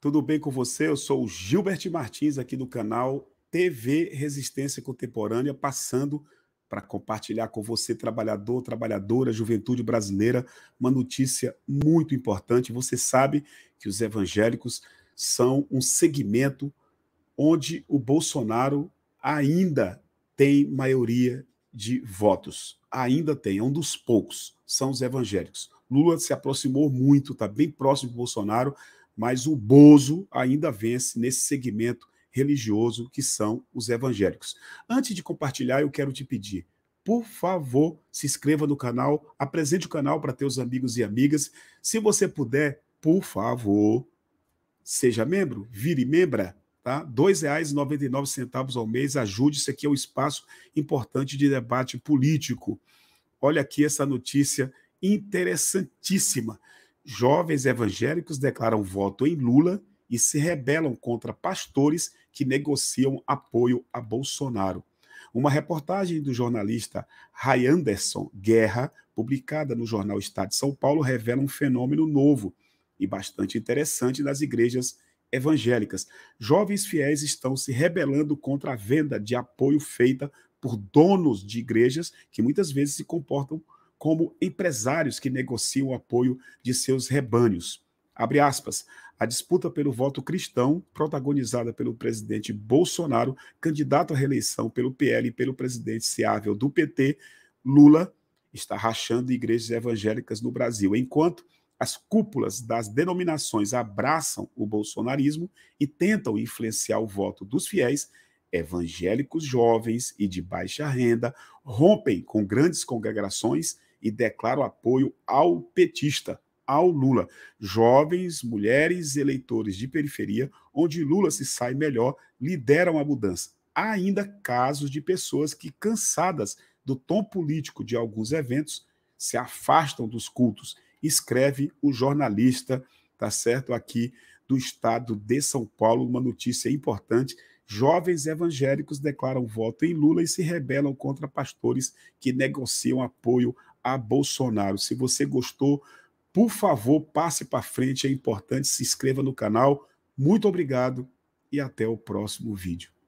Tudo bem com você? Eu sou o Gilbert Martins aqui do canal TV Resistência Contemporânea, passando para compartilhar com você, trabalhador, trabalhadora, juventude brasileira, uma notícia muito importante. Você sabe que os evangélicos são um segmento onde o Bolsonaro ainda tem maioria de votos. Ainda tem, é um dos poucos, são os evangélicos. Lula se aproximou muito, está bem próximo do Bolsonaro, mas o Bozo ainda vence nesse segmento religioso que são os evangélicos. Antes de compartilhar, eu quero te pedir, por favor, se inscreva no canal, apresente o canal para teus amigos e amigas. Se você puder, por favor, seja membro, vire membra, tá? R$ 2,99 ao mês, ajude, isso aqui é um espaço importante de debate político. Olha aqui essa notícia interessantíssima. Jovens evangélicos declaram voto em Lula e se rebelam contra pastores que negociam apoio a Bolsonaro. Uma reportagem do jornalista Ray Anderson Guerra, publicada no jornal Estado de São Paulo, revela um fenômeno novo e bastante interessante nas igrejas evangélicas. Jovens fiéis estão se rebelando contra a venda de apoio feita por donos de igrejas que muitas vezes se comportam como empresários que negociam o apoio de seus rebanhos. Abre aspas. A disputa pelo voto cristão, protagonizada pelo presidente Bolsonaro, candidato à reeleição pelo PL e pelo presidente seável do PT, Lula, está rachando igrejas evangélicas no Brasil, enquanto as cúpulas das denominações abraçam o bolsonarismo e tentam influenciar o voto dos fiéis, evangélicos jovens e de baixa renda rompem com grandes congregações e declara o apoio ao petista, ao Lula. Jovens, mulheres, eleitores de periferia, onde Lula se sai melhor, lideram a mudança. Há ainda casos de pessoas que, cansadas do tom político de alguns eventos, se afastam dos cultos, escreve o jornalista, tá certo, aqui do estado de São Paulo, uma notícia importante. Jovens evangélicos declaram voto em Lula e se rebelam contra pastores que negociam apoio a Bolsonaro. Se você gostou, por favor, passe para frente, é importante, se inscreva no canal. Muito obrigado e até o próximo vídeo.